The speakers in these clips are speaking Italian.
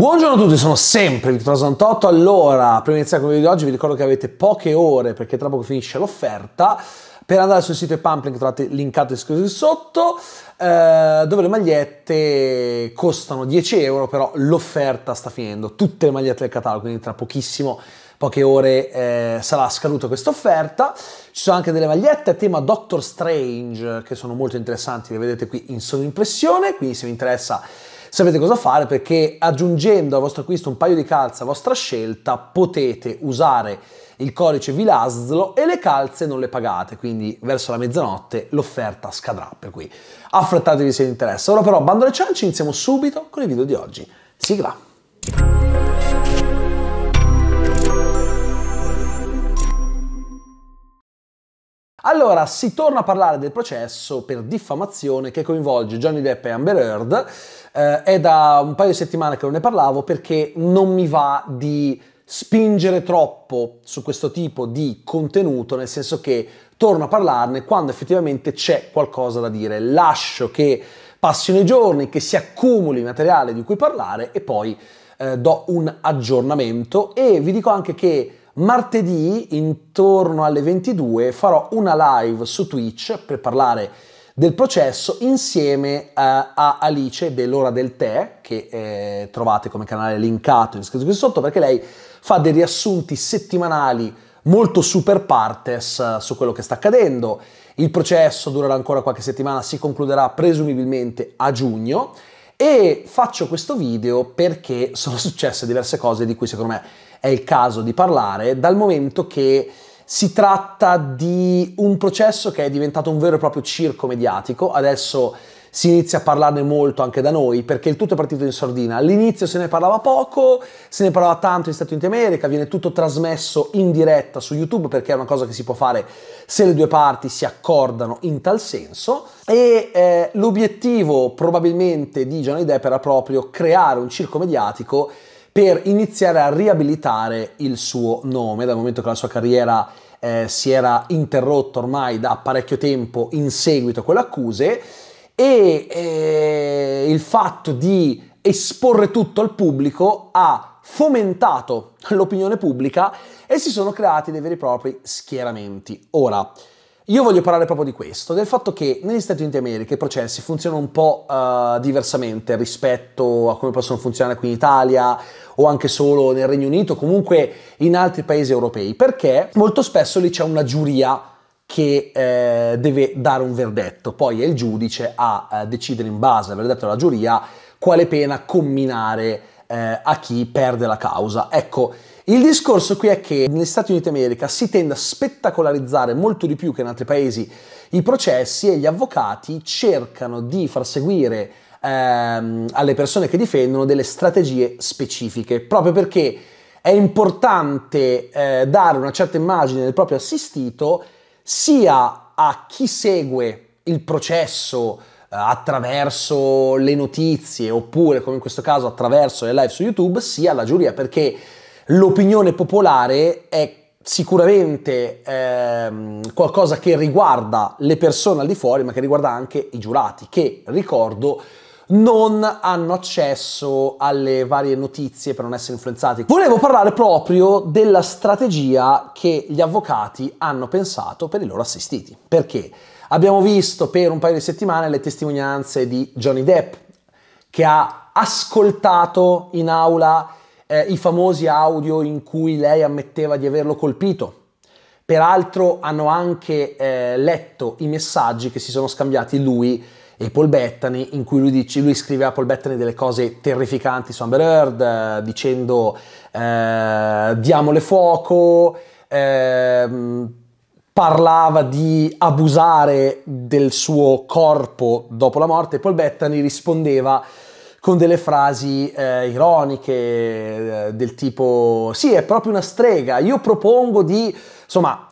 Buongiorno a tutti, sono sempre Vittorio Santotto. Allora, prima di iniziare con il video di oggi vi ricordo che avete poche ore perché tra poco finisce l'offerta. Per andare sul sito Pumpling trovate linkato esclusivo sotto, eh, dove le magliette costano 10 euro, però l'offerta sta finendo, tutte le magliette del catalogo, quindi tra pochissimo, poche ore eh, sarà scaduta questa offerta. Ci sono anche delle magliette a tema Doctor Strange che sono molto interessanti, le vedete qui in sovrimpressione, quindi se vi interessa sapete cosa fare perché aggiungendo al vostro acquisto un paio di calze a vostra scelta potete usare il codice Vilaslo e le calze non le pagate, quindi verso la mezzanotte l'offerta scadrà, per cui affrettatevi se vi interessa. Ora però bando alle ciance, iniziamo subito con il video di oggi. Sigla! Allora, si torna a parlare del processo per diffamazione che coinvolge Johnny Depp e Amber Heard. Eh, è da un paio di settimane che non ne parlavo perché non mi va di spingere troppo su questo tipo di contenuto, nel senso che torno a parlarne quando effettivamente c'è qualcosa da dire. Lascio che passino i giorni, che si accumuli materiale di cui parlare e poi eh, do un aggiornamento e vi dico anche che Martedì intorno alle 22 farò una live su Twitch per parlare del processo insieme a, eh, a Alice dell'ora del tè che eh, trovate come canale linkato in scritto qui sotto perché lei fa dei riassunti settimanali molto super partes eh, su quello che sta accadendo. Il processo durerà ancora qualche settimana, si concluderà presumibilmente a giugno e faccio questo video perché sono successe diverse cose di cui secondo me è il caso di parlare, dal momento che si tratta di un processo che è diventato un vero e proprio circo mediatico, adesso si inizia a parlarne molto anche da noi perché il tutto è partito in sordina. All'inizio se ne parlava poco, se ne parlava tanto negli Stati Uniti America, viene tutto trasmesso in diretta su YouTube perché è una cosa che si può fare se le due parti si accordano in tal senso e eh, l'obiettivo probabilmente di Johnny Depp era proprio creare un circo mediatico per iniziare a riabilitare il suo nome dal momento che la sua carriera eh, si era interrotta ormai da parecchio tempo in seguito a quelle accuse e eh, il fatto di esporre tutto al pubblico ha fomentato l'opinione pubblica e si sono creati dei veri e propri schieramenti. Ora, io voglio parlare proprio di questo, del fatto che negli Stati Uniti d'America i processi funzionano un po' uh, diversamente rispetto a come possono funzionare qui in Italia o anche solo nel Regno Unito, comunque in altri paesi europei, perché molto spesso lì c'è una giuria che eh, deve dare un verdetto, poi è il giudice a, a eh, decidere in base al verdetto della giuria quale pena comminare eh, a chi perde la causa. Ecco, il discorso qui è che negli Stati Uniti d'America si tende a spettacolarizzare molto di più che in altri paesi i processi e gli avvocati cercano di far seguire ehm, alle persone che difendono delle strategie specifiche, proprio perché è importante eh, dare una certa immagine del proprio assistito sia a chi segue il processo eh, attraverso le notizie oppure come in questo caso attraverso le live su YouTube sia alla giuria perché l'opinione popolare è sicuramente ehm, qualcosa che riguarda le persone al di fuori, ma che riguarda anche i giurati, che ricordo non hanno accesso alle varie notizie per non essere influenzati. Volevo parlare proprio della strategia che gli avvocati hanno pensato per i loro assistiti. Perché abbiamo visto per un paio di settimane le testimonianze di Johnny Depp che ha ascoltato in aula eh, i famosi audio in cui lei ammetteva di averlo colpito. Peraltro hanno anche eh, letto i messaggi che si sono scambiati lui e Paul Bettany, in cui lui, dice, lui scrive a Paul Bettany delle cose terrificanti su Amber Heard, eh, dicendo eh, diamole fuoco, eh, parlava di abusare del suo corpo dopo la morte. Paul Bettany rispondeva con delle frasi eh, ironiche eh, del tipo sì è proprio una strega, io propongo di insomma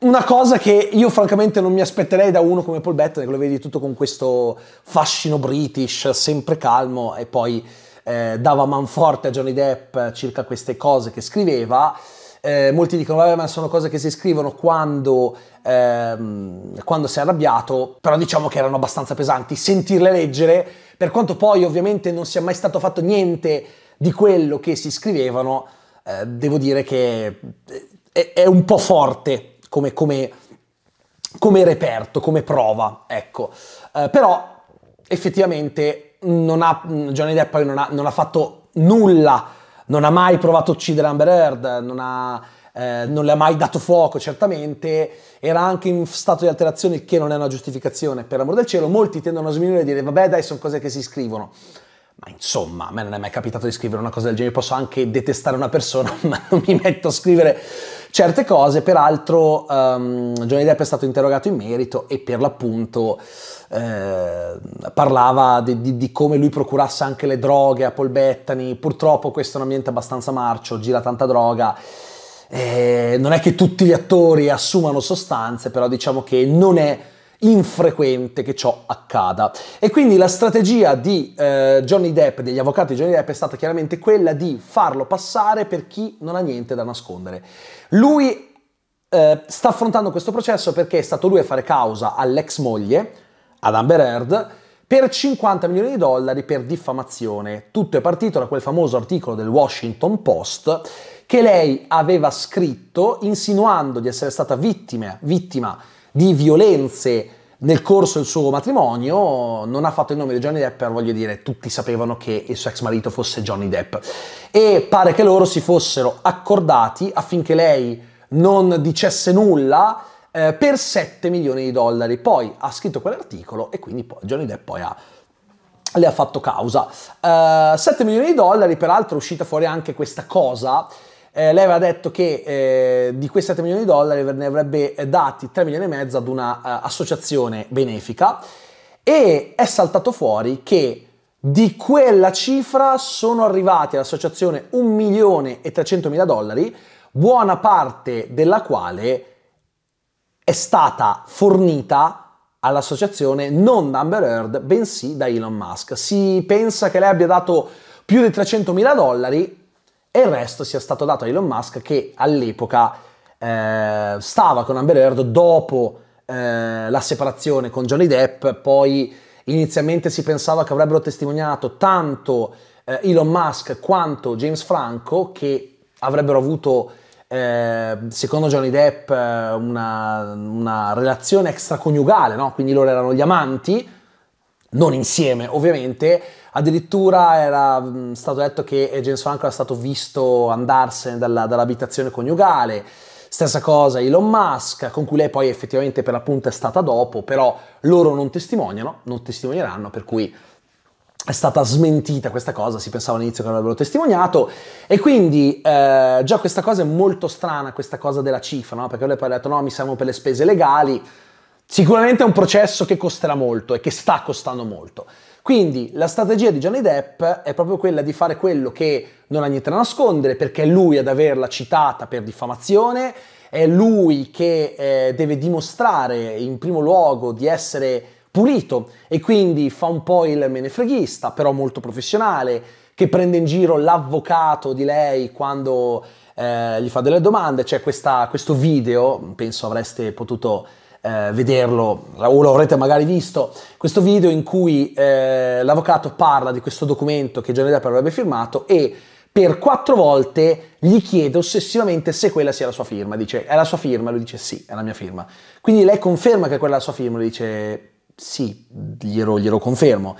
una cosa che io francamente non mi aspetterei da uno come Paul Bettany che lo vedi tutto con questo fascino british sempre calmo e poi eh, dava manforte a Johnny Depp eh, circa queste cose che scriveva eh, molti dicono, vabbè, ma sono cose che si scrivono quando, ehm, quando sei arrabbiato, però diciamo che erano abbastanza pesanti. Sentirle leggere, per quanto poi ovviamente non sia mai stato fatto niente di quello che si scrivevano, eh, devo dire che eh, è, è, un po' forte come, come, come reperto, come prova, ecco. Eh, però effettivamente non ha, Johnny Depp non ha, non ha fatto nulla non ha mai provato a uccidere Amber Heard, non, ha, eh, non le ha mai dato fuoco, certamente, era anche in stato di alterazione, il che non è una giustificazione, per amor del cielo, molti tendono a sminuire e dire, vabbè dai, sono cose che si scrivono. Ma insomma, a me non è mai capitato di scrivere una cosa del genere, posso anche detestare una persona, ma non mi metto a scrivere certe cose. Peraltro um, Johnny Depp è stato interrogato in merito e per l'appunto eh, parlava di, di, di, come lui procurasse anche le droghe a Paul Bettany. Purtroppo questo è un ambiente abbastanza marcio, gira tanta droga. Eh, non è che tutti gli attori assumano sostanze, però diciamo che non è infrequente che ciò accada. E quindi la strategia di eh, Johnny Depp, degli avvocati Johnny Depp, è stata chiaramente quella di farlo passare per chi non ha niente da nascondere. Lui eh, sta affrontando questo processo perché è stato lui a fare causa all'ex moglie, ad Amber Heard, per 50 milioni di dollari per diffamazione. Tutto è partito da quel famoso articolo del Washington Post che lei aveva scritto insinuando di essere stata vittima, vittima di violenze nel corso del suo matrimonio non ha fatto il nome di Johnny Depp, però voglio dire, tutti sapevano che il suo ex marito fosse Johnny Depp. E pare che loro si fossero accordati affinché lei non dicesse nulla eh, per 7 milioni di dollari. Poi ha scritto quell'articolo e quindi poi Johnny Depp poi ha le ha fatto causa. Uh, eh, 7 milioni di dollari, peraltro è uscita fuori anche questa cosa eh, lei aveva detto che eh, di questi 7 milioni di dollari ne avrebbe eh, dati 3 milioni e mezzo ad un'associazione eh, uh, benefica e è saltato fuori che di quella cifra sono arrivati all'associazione 1 milione e 300 mila dollari, buona parte della quale è stata fornita all'associazione non da Amber Heard, bensì da Elon Musk. Si pensa che lei abbia dato più di 300 mila dollari e il resto sia stato dato a Elon Musk che all'epoca eh, stava con Amber Heard dopo eh, la separazione con Johnny Depp, poi inizialmente si pensava che avrebbero testimoniato tanto eh, Elon Musk quanto James Franco che avrebbero avuto eh, secondo Johnny Depp eh, una, una relazione extraconiugale, no? quindi loro erano gli amanti, non insieme ovviamente, Addirittura era stato detto che James Franco era stato visto andarsene dalla, dall'abitazione coniugale. Stessa cosa Elon Musk, con cui lei poi effettivamente per l'appunto è stata dopo, però loro non testimoniano, non testimonieranno, per cui è stata smentita questa cosa, si pensava all'inizio che avrebbero testimoniato e quindi eh, già questa cosa è molto strana, questa cosa della cifra, no? perché lei poi ha detto no, mi servono per le spese legali, Sicuramente è un processo che costerà molto e che sta costando molto. Quindi la strategia di Johnny Depp è proprio quella di fare quello che non ha niente da nascondere perché è lui ad averla citata per diffamazione, è lui che eh, deve dimostrare in primo luogo di essere pulito e quindi fa un po' il menefreghista, però molto professionale, che prende in giro l'avvocato di lei quando eh, gli fa delle domande. C'è questa, questo video, penso avreste potuto eh, vederlo, o lo avrete magari visto, questo video in cui eh, l'avvocato parla di questo documento che Johnny Depp avrebbe firmato e per quattro volte gli chiede ossessivamente se quella sia la sua firma. Dice, è la sua firma? Lui dice sì, è la mia firma. Quindi lei conferma che quella è la sua firma, lui dice sì, glielo, glielo confermo.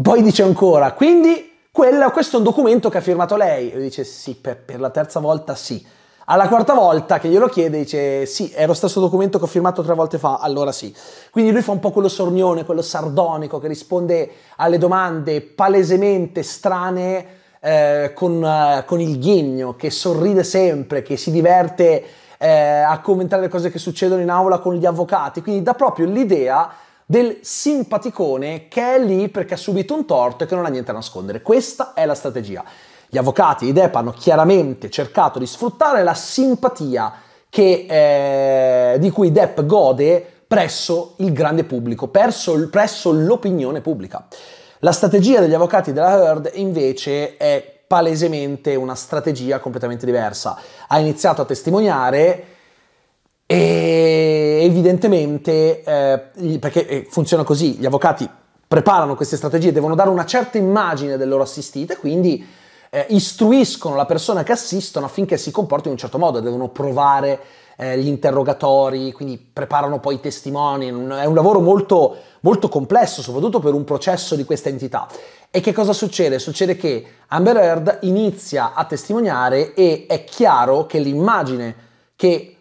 Poi dice ancora, quindi quella, questo è un documento che ha firmato lei. E lui dice sì, per, per la terza volta sì. Alla quarta volta che glielo chiede dice sì, è lo stesso documento che ho firmato tre volte fa, allora sì. Quindi lui fa un po' quello sornione, quello sardonico che risponde alle domande palesemente strane eh, con, eh, con, il ghigno, che sorride sempre, che si diverte eh, a commentare le cose che succedono in aula con gli avvocati. Quindi dà proprio l'idea del simpaticone che è lì perché ha subito un torto e che non ha niente da nascondere. Questa è la strategia. Gli avvocati di Depp hanno chiaramente cercato di sfruttare la simpatia che, eh, di cui Depp gode presso il grande pubblico, perso, presso l'opinione pubblica. La strategia degli avvocati della Heard invece è palesemente una strategia completamente diversa. Ha iniziato a testimoniare e evidentemente, eh, perché eh, funziona così, gli avvocati preparano queste strategie, devono dare una certa immagine del loro assistito e quindi eh, istruiscono la persona che assistono affinché si comporti in un certo modo, devono provare eh, gli interrogatori, quindi preparano poi i testimoni, è un lavoro molto, molto complesso, soprattutto per un processo di questa entità. E che cosa succede? Succede che Amber Heard inizia a testimoniare e è chiaro che l'immagine che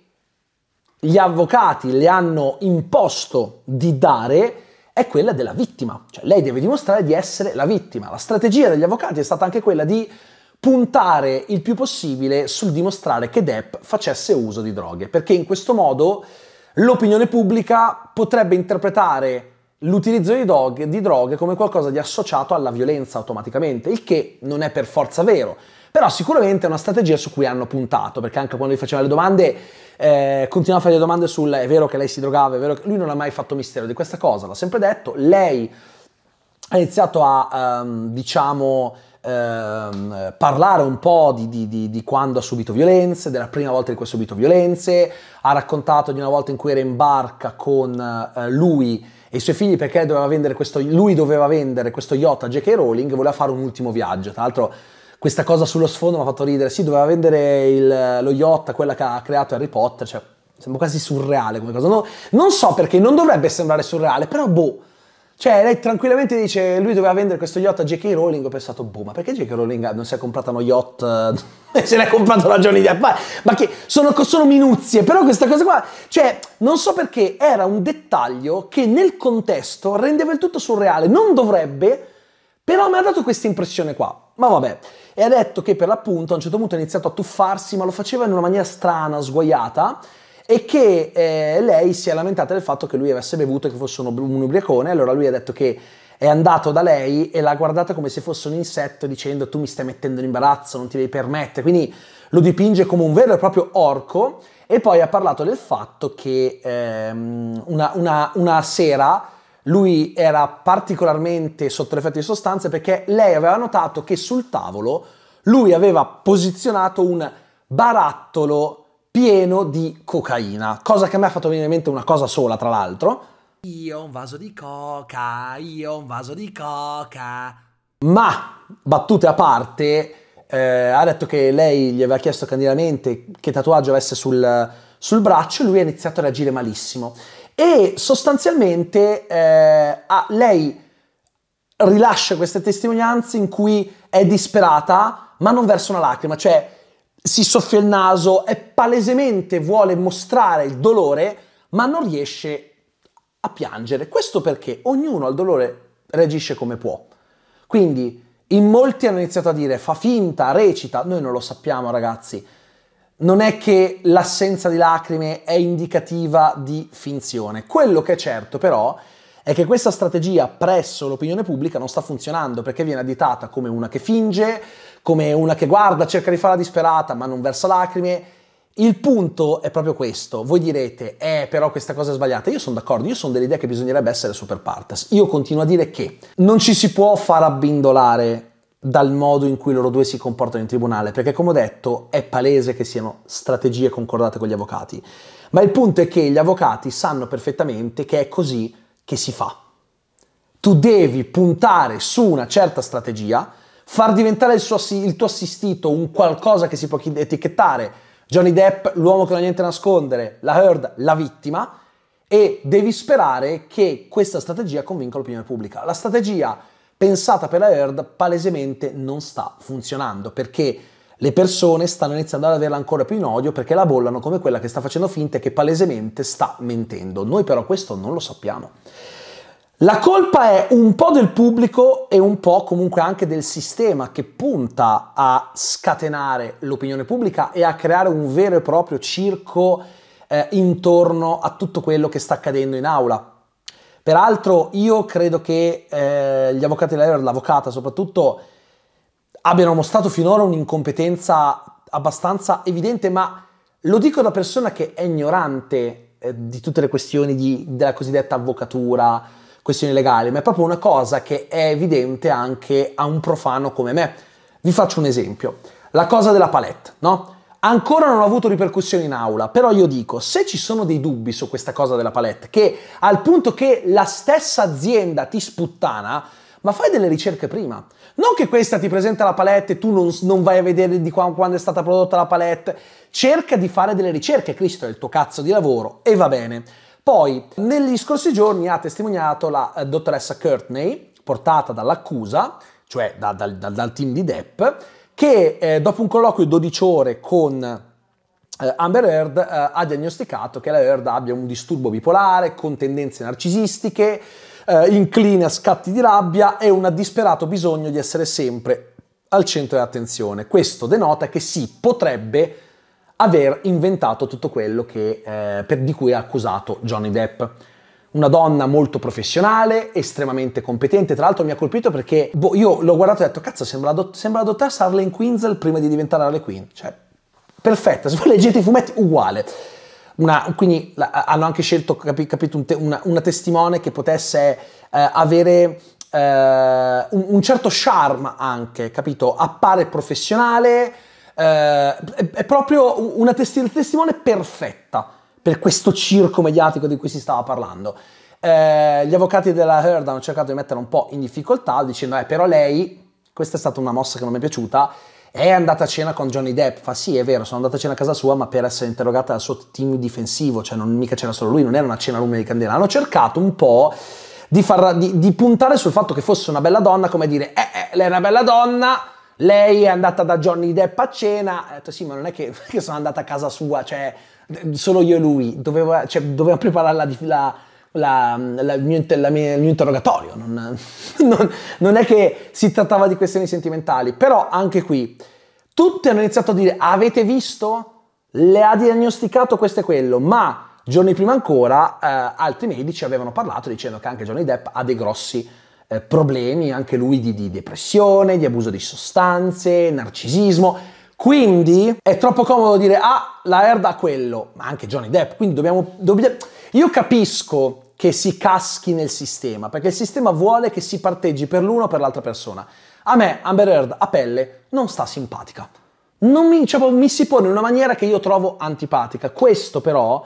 gli avvocati le hanno imposto di dare è quella della vittima, cioè lei deve dimostrare di essere la vittima. La strategia degli avvocati è stata anche quella di puntare il più possibile sul dimostrare che Depp facesse uso di droghe, perché in questo modo l'opinione pubblica potrebbe interpretare l'utilizzo di droghe, di droghe come qualcosa di associato alla violenza automaticamente, il che non è per forza vero. Però sicuramente è una strategia su cui hanno puntato, perché anche quando gli faceva le domande, eh, continuava a fare le domande sul è vero che lei si drogava, è vero che lui non ha mai fatto mistero di questa cosa, l'ha sempre detto, lei ha iniziato a, um, diciamo, Ehm, parlare un po' di, di, di, di, quando ha subito violenze, della prima volta in cui ha subito violenze, ha raccontato di una volta in cui era in barca con eh, lui e i suoi figli perché doveva vendere questo, lui doveva vendere questo yacht a J.K. Rowling e voleva fare un ultimo viaggio, tra l'altro questa cosa sullo sfondo mi ha fatto ridere. Sì, doveva vendere il, lo yacht, quella che ha creato Harry Potter, cioè sembra quasi surreale come cosa. No, non so perché, non dovrebbe sembrare surreale, però boh. Cioè, lei tranquillamente dice, lui doveva vendere questo yacht a J.K. Rowling, ho pensato, boh, ma perché J.K. Rowling non si è comprato uno yacht e eh, se l'è comprato la Johnny Depp? Ma che sono, sono minuzie, però questa cosa qua, cioè, non so perché, era un dettaglio che nel contesto rendeva il tutto surreale, non dovrebbe, però mi ha dato questa impressione qua. Ma vabbè, e ha detto che per l'appunto a un certo punto ha iniziato a tuffarsi, ma lo faceva in una maniera strana, sguaiata, e che eh, lei si è lamentata del fatto che lui avesse bevuto e che fosse un, un ubriacone, allora lui ha detto che è andato da lei e l'ha guardata come se fosse un insetto dicendo tu mi stai mettendo in imbarazzo, non ti devi permettere, quindi lo dipinge come un vero e proprio orco e poi ha parlato del fatto che ehm, una, una, una sera lui era particolarmente sotto l'effetto di sostanze perché lei aveva notato che sul tavolo lui aveva posizionato un barattolo pieno di cocaina, cosa che a me ha fatto venire in mente una cosa sola, tra l'altro. Io un vaso di coca, io un vaso di coca. Ma, battute a parte, eh, ha detto che lei gli aveva chiesto candidamente che tatuaggio avesse sul, sul braccio e lui ha iniziato a reagire malissimo. E sostanzialmente eh, ah, lei rilascia queste testimonianze in cui è disperata, ma non verso una lacrima, cioè si soffia il naso, e palesemente vuole mostrare il dolore, ma non riesce a piangere. Questo perché ognuno al dolore reagisce come può. Quindi in molti hanno iniziato a dire fa finta, recita, noi non lo sappiamo ragazzi non è che l'assenza di lacrime è indicativa di finzione. Quello che è certo però è che questa strategia presso l'opinione pubblica non sta funzionando perché viene additata come una che finge, come una che guarda, cerca di fare la disperata ma non versa lacrime. Il punto è proprio questo. Voi direte, eh, però questa cosa è sbagliata. Io sono d'accordo, io sono dell'idea che bisognerebbe essere super partes. Io continuo a dire che non ci si può far abbindolare dal modo in cui loro due si comportano in tribunale, perché come ho detto è palese che siano strategie concordate con gli avvocati, ma il punto è che gli avvocati sanno perfettamente che è così che si fa. Tu devi puntare su una certa strategia, far diventare il, suo, il tuo assistito un qualcosa che si può etichettare Johnny Depp, l'uomo che non ha niente da nascondere, la Heard, la vittima, e devi sperare che questa strategia convinca l'opinione pubblica. La strategia pensata per la herd palesemente non sta funzionando perché le persone stanno iniziando ad averla ancora più in odio perché la bollano come quella che sta facendo finta e che palesemente sta mentendo. Noi però questo non lo sappiamo. La colpa è un po' del pubblico e un po' comunque anche del sistema che punta a scatenare l'opinione pubblica e a creare un vero e proprio circo eh, intorno a tutto quello che sta accadendo in aula. Peraltro io credo che eh, gli avvocati Lawyer, l'avvocata soprattutto, abbiano mostrato finora un'incompetenza abbastanza evidente, ma lo dico da persona che è ignorante eh, di tutte le questioni di, della cosiddetta avvocatura, questioni legali, ma è proprio una cosa che è evidente anche a un profano come me. Vi faccio un esempio. La cosa della palette, no? Ancora non ho avuto ripercussioni in aula, però io dico, se ci sono dei dubbi su questa cosa della palette, che al punto che la stessa azienda ti sputtana, ma fai delle ricerche prima. Non che questa ti presenta la palette e tu non, non vai a vedere di quando è stata prodotta la palette. Cerca di fare delle ricerche, Cristo è il tuo cazzo di lavoro e va bene. Poi, negli scorsi giorni ha testimoniato la eh, dottoressa Courtney, portata dall'accusa, cioè da, dal, dal, dal team di Depp, che eh, dopo un colloquio di 12 ore con eh, Amber Heard eh, ha diagnosticato che la Heard abbia un disturbo bipolare con tendenze narcisistiche, eh, incline a scatti di rabbia e un disperato bisogno di essere sempre al centro dell'attenzione. Questo denota che si potrebbe aver inventato tutto quello che, eh, per di cui ha accusato Johnny Depp una donna molto professionale, estremamente competente. Tra l'altro mi ha colpito perché boh, io l'ho guardato e ho detto, cazzo, sembra la, sembra la dottoressa Harley Quinzel prima di diventare Harley Quinn. Cioè, perfetta, se voi leggete i fumetti, uguale. Una, quindi la, hanno anche scelto, capi, capito, un te, una, una, testimone che potesse eh, avere eh, un, un, certo charme anche, capito? Appare professionale, eh, è, è, proprio una testi- testimone perfetta per questo circo mediatico di cui si stava parlando. Eh, gli avvocati della Heard hanno cercato di metterla un po' in difficoltà dicendo eh però lei, questa è stata una mossa che non mi è piaciuta, è andata a cena con Johnny Depp, fa sì è vero, sono andata a cena a casa sua ma per essere interrogata dal suo team difensivo, cioè non mica c'era solo lui, non era una cena a lume di candela, hanno cercato un po' di, far, di, di puntare sul fatto che fosse una bella donna, come dire eh, eh lei è una bella donna, lei è andata da Johnny Depp a cena, ha detto sì ma non è che, che sono andata a casa sua, cioè solo io e lui, doveva, cioè, doveva preparare la, la, la, la, il, mio, la mia, il, mio, interrogatorio. Non, non, non, è che si trattava di questioni sentimentali, però anche qui tutti hanno iniziato a dire: Avete visto? Le ha diagnosticato questo e quello, ma giorni prima ancora eh, altri medici avevano parlato dicendo che anche Johnny Depp ha dei grossi eh, problemi, anche lui di, di depressione, di abuso di sostanze, narcisismo quindi è troppo comodo dire, ah, la Heard ha quello, ma anche Johnny Depp, quindi dobbiamo... dobbiamo... Io capisco che si caschi nel sistema, perché il sistema vuole che si parteggi per l'uno o per l'altra persona. A me Amber Heard a pelle non sta simpatica. Non mi, cioè, mi si pone in una maniera che io trovo antipatica. Questo però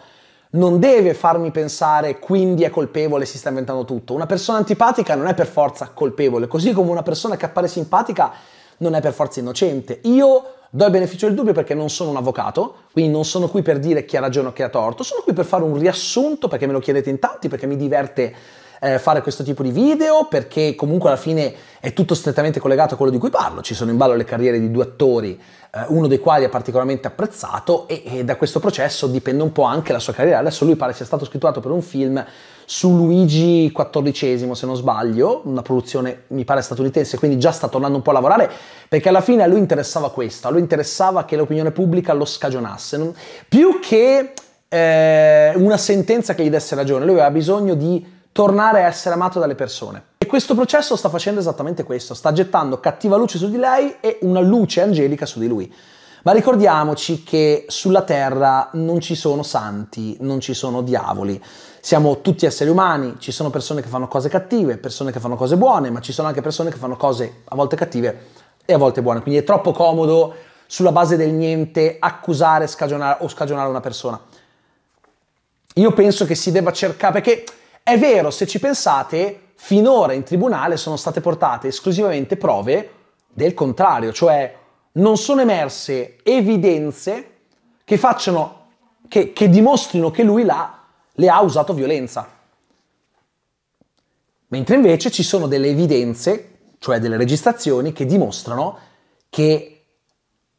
non deve farmi pensare quindi è colpevole, si sta inventando tutto. Una persona antipatica non è per forza colpevole, così come una persona che appare simpatica non è per forza innocente. Io Do il beneficio del dubbio perché non sono un avvocato, quindi non sono qui per dire chi ha ragione o chi ha torto, sono qui per fare un riassunto perché me lo chiedete in tanti, perché mi diverte eh, fare questo tipo di video perché comunque alla fine è tutto strettamente collegato a quello di cui parlo. Ci sono in ballo le carriere di due attori, eh, uno dei quali è particolarmente apprezzato e, e, da questo processo dipende un po' anche la sua carriera. Adesso lui pare sia stato scritturato per un film su Luigi XIV, se non sbaglio, una produzione mi pare statunitense, quindi già sta tornando un po' a lavorare perché alla fine a lui interessava questo, a lui interessava che l'opinione pubblica lo scagionasse, non... più che eh, una sentenza che gli desse ragione, lui aveva bisogno di tornare a essere amato dalle persone. E questo processo sta facendo esattamente questo, sta gettando cattiva luce su di lei e una luce angelica su di lui. Ma ricordiamoci che sulla terra non ci sono santi, non ci sono diavoli. Siamo tutti esseri umani, ci sono persone che fanno cose cattive, persone che fanno cose buone, ma ci sono anche persone che fanno cose a volte cattive e a volte buone. Quindi è troppo comodo sulla base del niente accusare scagionare, o scagionare una persona. Io penso che si debba cercare, perché è vero, se ci pensate, finora in tribunale sono state portate esclusivamente prove del contrario, cioè non sono emerse evidenze che, facciano, che, che dimostrino che lui là, le ha usato violenza. Mentre invece ci sono delle evidenze, cioè delle registrazioni, che dimostrano che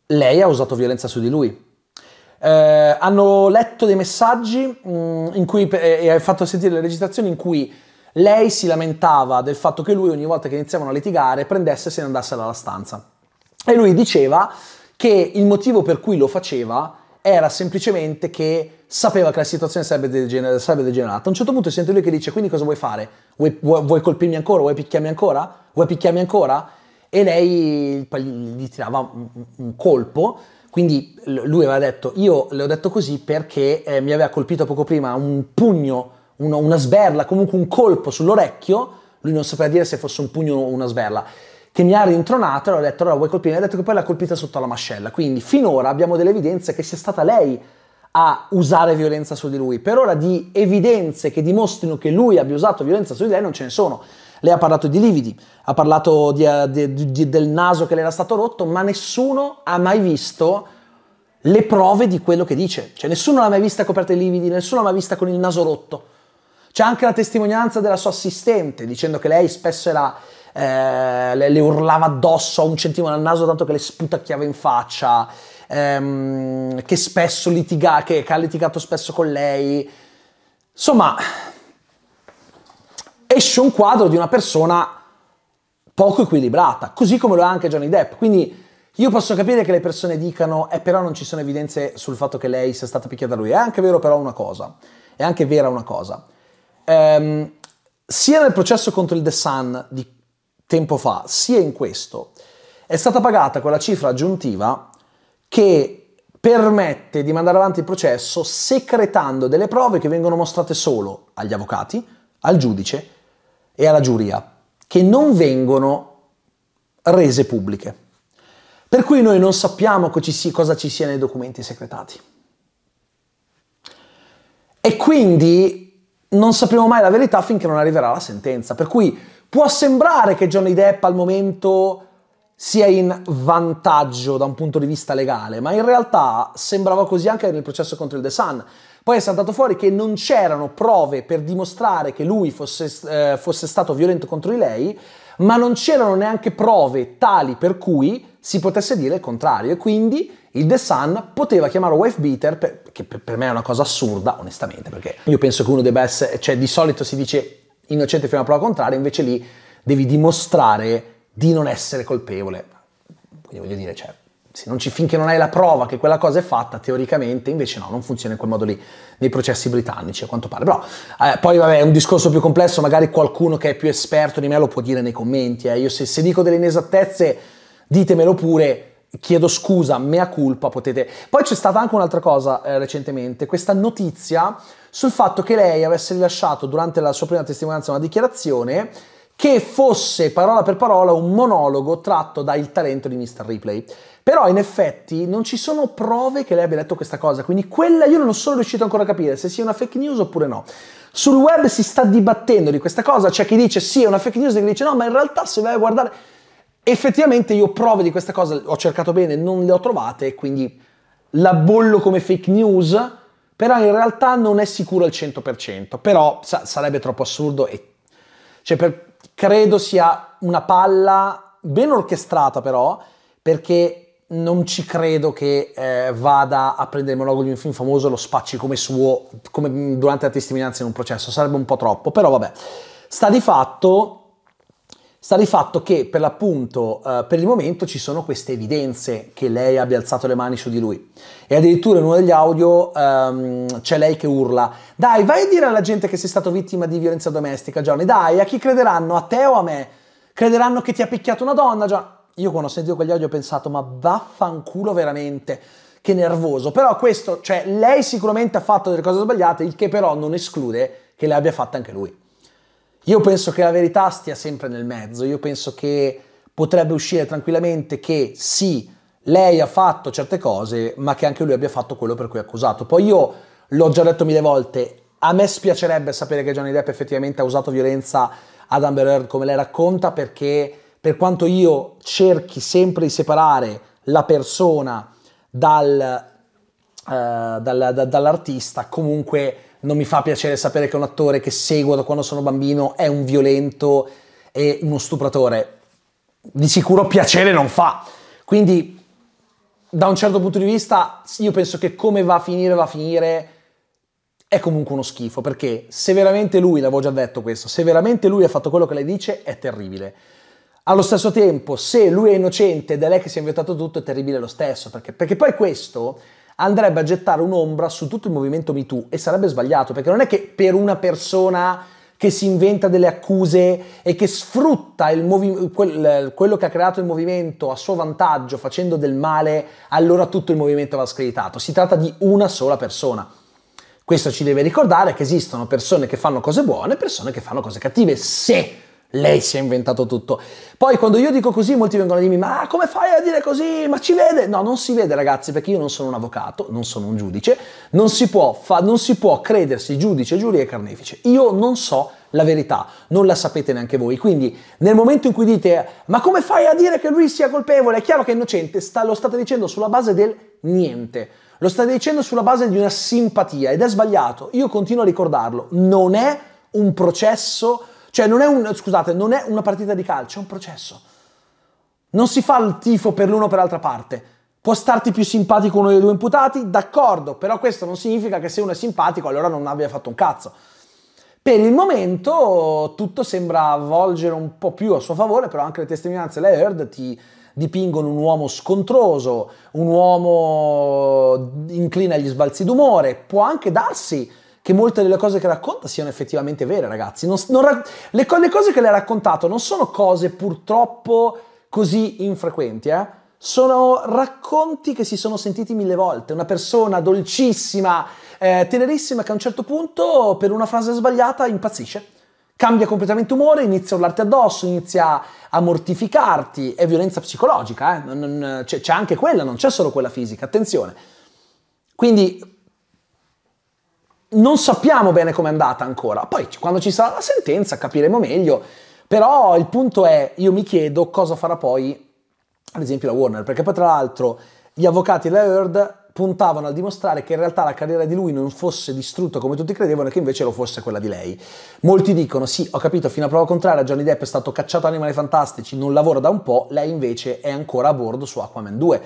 lei ha usato violenza su di lui. Eh, hanno letto dei messaggi mh, mm, in cui, eh, e hai fatto sentire le registrazioni in cui lei si lamentava del fatto che lui ogni volta che iniziavano a litigare prendesse e se ne andasse dalla stanza. E lui diceva che il motivo per cui lo faceva era semplicemente che sapeva che la situazione sarebbe, degener- sarebbe degenerata. A un certo punto sente lui che dice, quindi cosa vuoi fare? Vuoi, vuoi, vuoi colpirmi ancora? Vuoi picchiarmi ancora? Vuoi picchiarmi ancora? E lei gli tirava un, un colpo quindi lui aveva detto, io le ho detto così perché eh, mi aveva colpito poco prima un pugno, uno, una sberla, comunque un colpo sull'orecchio, lui non sapeva dire se fosse un pugno o una sberla, che mi ha rintronato e ho detto allora vuoi colpire? Mi ha detto che poi l'ha colpita sotto la mascella. Quindi finora abbiamo delle evidenze che sia stata lei a usare violenza su di lui. Per ora di evidenze che dimostrino che lui abbia usato violenza su di lei non ce ne sono. Lei ha parlato di lividi, ha parlato eh, di, di, di, del naso che le era stato rotto, ma nessuno ha mai visto le prove di quello che dice. Cioè nessuno l'ha mai vista coperta di lividi, nessuno l'ha mai vista con il naso rotto. C'è anche la testimonianza della sua assistente dicendo che lei spesso era, eh, le, le, urlava addosso a un centimetro dal naso tanto che le sputacchiava in faccia, ehm, che spesso litiga, che, che ha litigato spesso con lei. Insomma, esce un quadro di una persona poco equilibrata, così come lo è anche Johnny Depp. Quindi io posso capire che le persone dicano, eh però non ci sono evidenze sul fatto che lei sia stata picchiata da lui. È anche vero però una cosa, è anche vera una cosa. Ehm, sia nel processo contro il The Sun di tempo fa, sia in questo, è stata pagata quella cifra aggiuntiva che permette di mandare avanti il processo secretando delle prove che vengono mostrate solo agli avvocati, al giudice e alla giuria, che non vengono rese pubbliche. Per cui noi non sappiamo cosa ci sia nei documenti secretati. E quindi non sapremo mai la verità finché non arriverà la sentenza. Per cui può sembrare che Johnny Depp al momento sia in vantaggio da un punto di vista legale, ma in realtà sembrava così anche nel processo contro il The Sun. Poi è saltato fuori che non c'erano prove per dimostrare che lui fosse, eh, fosse stato violento contro di lei, ma non c'erano neanche prove tali per cui si potesse dire il contrario e quindi il The Sun poteva chiamarlo wife beater, per, che per me è una cosa assurda, onestamente, perché io penso che uno debba essere, cioè di solito si dice innocente fino alla prova contraria, invece lì devi dimostrare di non essere colpevole. Quindi voglio dire, certo se non ci, finché non hai la prova che quella cosa è fatta, teoricamente invece no, non funziona in quel modo lì nei processi britannici a quanto pare. Però eh, poi vabbè, è un discorso più complesso, magari qualcuno che è più esperto di me lo può dire nei commenti. Eh. Io se, se dico delle inesattezze, ditemelo pure chiedo scusa, mea culpa, potete... Poi c'è stata anche un'altra cosa eh, recentemente, questa notizia sul fatto che lei avesse rilasciato durante la sua prima testimonianza una dichiarazione che fosse parola per parola un monologo tratto da Il talento di Mr. Ripley. Però in effetti non ci sono prove che lei abbia detto questa cosa, quindi quella io non sono riuscito ancora a capire se sia una fake news oppure no. Sul web si sta dibattendo di questa cosa, c'è chi dice sì è una fake news e chi dice no, ma in realtà se vai a guardare... Effettivamente io prove di questa cosa ho cercato bene, non le ho trovate, quindi la bollo come fake news, però in realtà non è sicuro al 100%, però sa- sarebbe troppo assurdo e cioè per, credo sia una palla ben orchestrata però, perché non ci credo che eh, vada a prendere il monologo di un film famoso e lo spacci come suo, come durante la testimonianza in un processo, sarebbe un po' troppo, però vabbè. Sta di fatto Sta di fatto che per l'appunto, eh, per il momento ci sono queste evidenze che lei abbia alzato le mani su di lui. E addirittura in uno degli audio ehm, c'è lei che urla: Dai, vai a dire alla gente che sei stato vittima di violenza domestica, Johnny. Dai, a chi crederanno? A te o a me? Crederanno che ti ha picchiato una donna, Johnny? io quando ho sentito quegli audio ho pensato, ma vaffanculo veramente, che nervoso. Però questo, cioè, lei sicuramente ha fatto delle cose sbagliate, il che però non esclude che le abbia fatte anche lui. Io penso che la verità stia sempre nel mezzo, io penso che potrebbe uscire tranquillamente che sì, lei ha fatto certe cose, ma che anche lui abbia fatto quello per cui è accusato. Poi io l'ho già detto mille volte, a me spiacerebbe sapere che Johnny Depp effettivamente ha usato violenza ad Amber Heard come lei racconta perché per quanto io cerchi sempre di separare la persona dal, uh, dal, da, dall'artista, comunque non mi fa piacere sapere che un attore che seguo da quando sono bambino è un violento e uno stupratore. Di sicuro piacere non fa. Quindi, da un certo punto di vista, io penso che come va a finire, va a finire è comunque uno schifo, perché se veramente lui, l'avevo già detto questo, se veramente lui ha fatto quello che lei dice, è terribile. Allo stesso tempo, se lui è innocente ed è lei che si è inventato tutto, è terribile lo stesso, perché, perché poi questo andrebbe a gettare un'ombra su tutto il movimento MeToo e sarebbe sbagliato, perché non è che per una persona che si inventa delle accuse e che sfrutta movi- quel, quello che ha creato il movimento a suo vantaggio facendo del male, allora tutto il movimento va screditato. Si tratta di una sola persona. Questo ci deve ricordare che esistono persone che fanno cose buone e persone che fanno cose cattive, se lei si è inventato tutto. Poi quando io dico così molti vengono a dirmi ma come fai a dire così? Ma ci vede? No, non si vede ragazzi perché io non sono un avvocato, non sono un giudice, non si può, fa, non si può credersi giudice, giuria e carnefice. Io non so la verità, non la sapete neanche voi. Quindi nel momento in cui dite ma come fai a dire che lui sia colpevole? È chiaro che è innocente, sta, lo state dicendo sulla base del niente. Lo state dicendo sulla base di una simpatia ed è sbagliato. Io continuo a ricordarlo, non è un processo cioè non è, un, scusate, non è una partita di calcio, è un processo. Non si fa il tifo per l'uno o per l'altra parte. Può starti più simpatico uno dei due imputati, d'accordo, però questo non significa che se uno è simpatico allora non abbia fatto un cazzo. Per il momento tutto sembra volgere un po' più a suo favore, però anche le testimonianze della Heard ti dipingono un uomo scontroso, un uomo incline agli sbalzi d'umore, può anche darsi che molte delle cose che racconta siano effettivamente vere, ragazzi. Non, non le, le, cose che le ha raccontato non sono cose purtroppo così infrequenti, eh? Sono racconti che si sono sentiti mille volte. Una persona dolcissima, eh, tenerissima, che a un certo punto, per una frase sbagliata, impazzisce cambia completamente umore, inizia a urlarti addosso, inizia a mortificarti, è violenza psicologica, eh? non, non, c'è, c'è, anche quella, non c'è solo quella fisica, attenzione. Quindi non sappiamo bene com'è andata ancora. Poi quando ci sarà la sentenza capiremo meglio. Però il punto è, io mi chiedo cosa farà poi, ad esempio, la Warner, perché poi tra l'altro gli avvocati della Heard puntavano a dimostrare che in realtà la carriera di lui non fosse distrutta come tutti credevano e che invece lo fosse quella di lei. Molti dicono sì, ho capito, fino a prova contraria Johnny Depp è stato cacciato da Animali Fantastici, non lavora da un po', lei invece è ancora a bordo su Aquaman 2.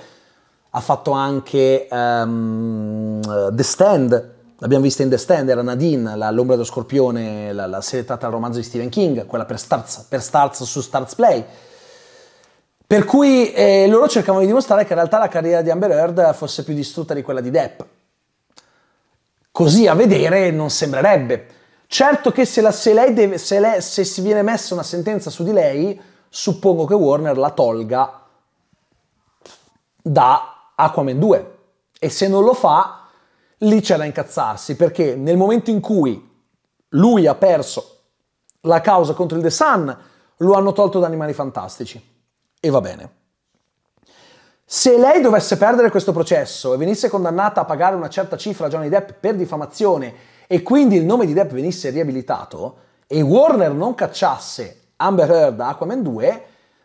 Ha fatto anche um, The Stand, L'abbiamo vista in The Stand, era Nadine, la, L'ombra dello scorpione, la, la serie tratta dal romanzo di Stephen King, quella per Starz, per Starz su Starz Play. Per cui eh, loro cercavano di dimostrare che in realtà la carriera di Amber Heard fosse più distrutta di quella di Depp. Così a vedere non sembrerebbe. Certo che se, la, se, deve, se, le, se si viene messa una sentenza su di lei, suppongo che Warner la tolga da Aquaman 2. E se non lo fa, lì c'è da incazzarsi perché nel momento in cui lui ha perso la causa contro il The Sun, lo hanno tolto da Animali Fantastici. E va bene. Se lei dovesse perdere questo processo e venisse condannata a pagare una certa cifra a Johnny Depp per diffamazione e quindi il nome di Depp venisse riabilitato e Warner non cacciasse Amber Heard da Aquaman 2,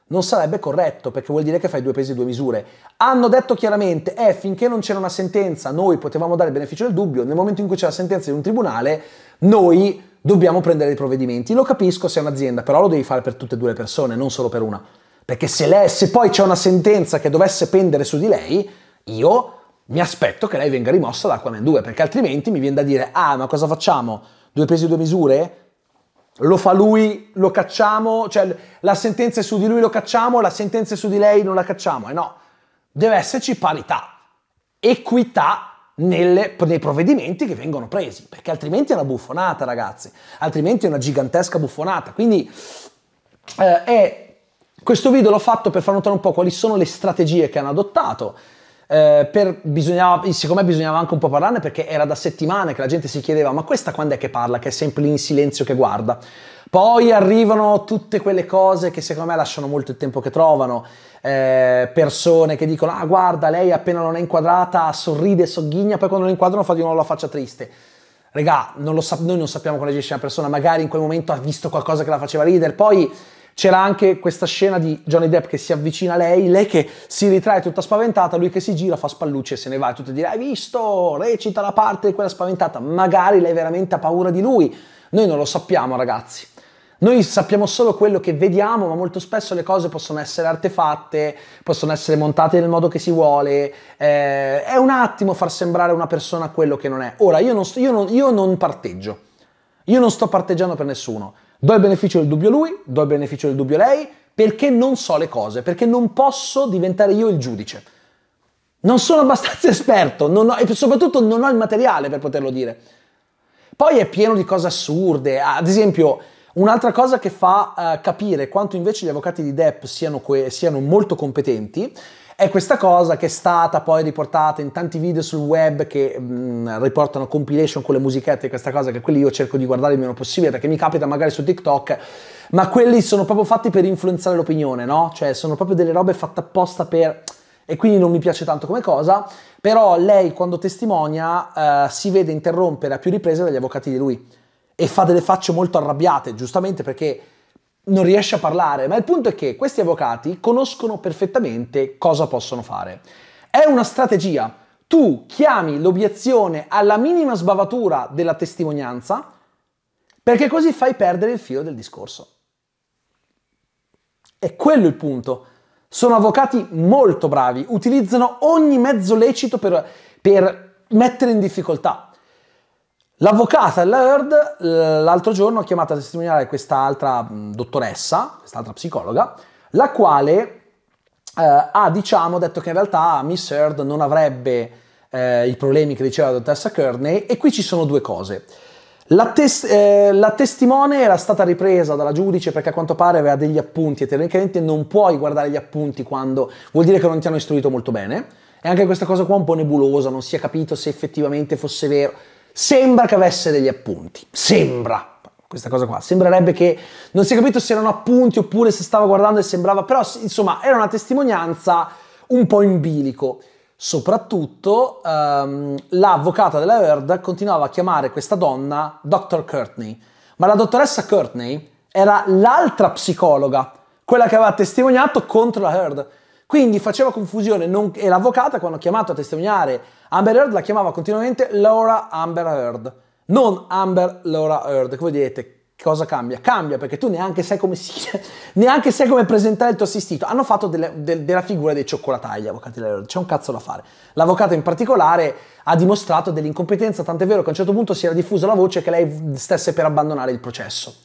non sarebbe corretto perché vuol dire che fai due pesi e due misure. Hanno detto chiaramente, eh, finché non c'era una sentenza noi potevamo dare il beneficio del dubbio, nel momento in cui c'è la sentenza di un tribunale noi dobbiamo prendere i provvedimenti. Lo capisco se è un'azienda, però lo devi fare per tutte e due le persone, non solo per una. Perché se, lei, se poi c'è una sentenza che dovesse pendere su di lei, io mi aspetto che lei venga rimossa da Aquaman 2, perché altrimenti mi viene da dire, ah, ma cosa facciamo? Due pesi e due misure? lo fa lui, lo cacciamo, cioè la sentenza è su di lui, lo cacciamo, la sentenza è su di lei, non la cacciamo. E eh no, deve esserci parità, equità nelle, nei provvedimenti che vengono presi, perché altrimenti è una buffonata, ragazzi, altrimenti è una gigantesca buffonata. Quindi eh, è, questo video l'ho fatto per far notare un po' quali sono le strategie che hanno adottato eh, per, bisognava, siccome bisognava anche un po' parlarne perché era da settimane che la gente si chiedeva ma questa quando è che parla, che è sempre in silenzio che guarda. Poi arrivano tutte quelle cose che secondo me lasciano molto il tempo che trovano, eh, persone che dicono ah guarda lei appena non è inquadrata sorride, sogghigna, poi quando lo inquadrano fa di nuovo la faccia triste. Regà, non sa- noi non sappiamo come reagisce una persona, magari in quel momento ha visto qualcosa che la faceva ridere, poi c'era anche questa scena di Johnny Depp che si avvicina a lei, lei che si ritrae tutta spaventata, lui che si gira, fa spallucce e se ne va. E tutti dire, hai visto, recita la parte di quella spaventata, magari lei veramente ha paura di lui. Noi non lo sappiamo ragazzi. Noi sappiamo solo quello che vediamo, ma molto spesso le cose possono essere artefatte, possono essere montate nel modo che si vuole. Eh, è un attimo far sembrare una persona quello che non è. Ora, io non, sto, io non, io non parteggio. Io non sto parteggiando per nessuno Do il beneficio del dubbio a lui, do il beneficio del dubbio a lei, perché non so le cose, perché non posso diventare io il giudice. Non sono abbastanza esperto ho, e soprattutto non ho il materiale per poterlo dire. Poi è pieno di cose assurde, ad esempio un'altra cosa che fa uh, capire quanto invece gli avvocati di Depp siano, siano molto competenti è questa cosa che è stata poi riportata in tanti video sul web che mh, mm, riportano compilation con le musichette e questa cosa che quelli io cerco di guardare il meno possibile perché mi capita magari su TikTok, ma quelli sono proprio fatti per influenzare l'opinione, no? Cioè sono proprio delle robe fatte apposta per e quindi non mi piace tanto come cosa, però lei quando testimonia eh, si vede interrompere a più riprese dagli avvocati di lui e fa delle facce molto arrabbiate, giustamente perché non riesce a parlare, ma il punto è che questi avvocati conoscono perfettamente cosa possono fare. È una strategia. Tu chiami l'obiezione alla minima sbavatura della testimonianza perché così fai perdere il filo del discorso. È quello il punto. Sono avvocati molto bravi, utilizzano ogni mezzo lecito per, per mettere in difficoltà L'avvocata Laird eh, l'altro giorno ha chiamato a testimoniare quest'altra mm, dottoressa, quest'altra psicologa, la quale eh, ha diciamo, detto che in realtà Miss Heard non avrebbe eh, i problemi che diceva la dottoressa Kearney e qui ci sono due cose. La, tes- eh, la, testimone era stata ripresa dalla giudice perché a quanto pare aveva degli appunti e teoricamente non puoi guardare gli appunti quando vuol dire che non ti hanno istruito molto bene. E anche questa cosa qua è un po' nebulosa, non si è capito se effettivamente fosse vero. Sembra che avesse degli appunti, sembra, questa cosa qua. Sembrerebbe che non si è capito se erano appunti oppure se stava guardando e sembrava, però insomma era una testimonianza un po' in bilico. Soprattutto um, l'avvocata della Heard continuava a chiamare questa donna Dr. Courtney, ma la dottoressa Courtney era l'altra psicologa, quella che aveva testimoniato contro la Heard. Quindi faceva confusione non, e l'avvocata quando ha chiamato a testimoniare Amber Heard la chiamava continuamente Laura Amber Heard, non Amber Laura Heard. Come direte. cosa cambia? Cambia perché tu neanche sai come, si, neanche sai come presentare il tuo assistito. Hanno fatto delle, de, della figura dei cioccolatai gli avvocati della Heard, c'è un cazzo da fare. L'avvocato in particolare ha dimostrato dell'incompetenza, tant'è vero che a un certo punto si era diffusa la voce che lei stesse per abbandonare il processo.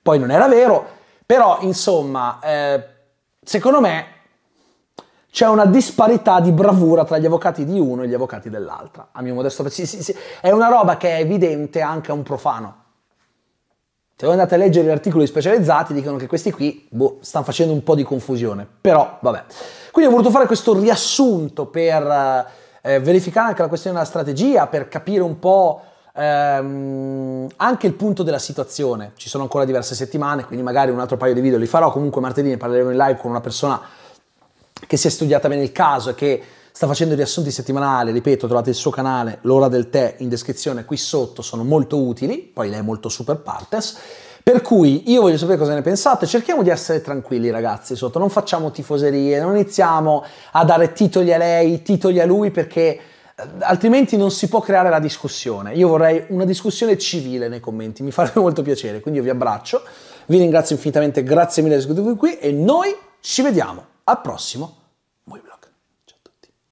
Poi non era vero, però insomma, eh, secondo me c'è una disparità di bravura tra gli avvocati di uno e gli avvocati dell'altra. A mio modesto parere, sì, sì, sì. è una roba che è evidente anche a un profano. Se voi andate a leggere gli articoli specializzati, dicono che questi qui, boh, stanno facendo un po' di confusione. Però, vabbè. Quindi ho voluto fare questo riassunto per eh, eh, verificare anche la questione della strategia, per capire un po' ehm, anche il punto della situazione. Ci sono ancora diverse settimane, quindi magari un altro paio di video li farò. Comunque martedì ne parleremo in live con una persona che si è studiata bene il caso e che sta facendo riassunti settimanali, ripeto, trovate il suo canale, l'ora del tè in descrizione qui sotto, sono molto utili, poi lei è molto super partes. Per cui io voglio sapere cosa ne pensate, cerchiamo di essere tranquilli ragazzi sotto, non facciamo tifoserie, non iniziamo a dare titoli a lei, titoli a lui perché eh, altrimenti non si può creare la discussione. Io vorrei una discussione civile nei commenti, mi farebbe molto piacere, quindi io vi abbraccio, vi ringrazio infinitamente, grazie mille di essere qui e noi ci vediamo al prossimo!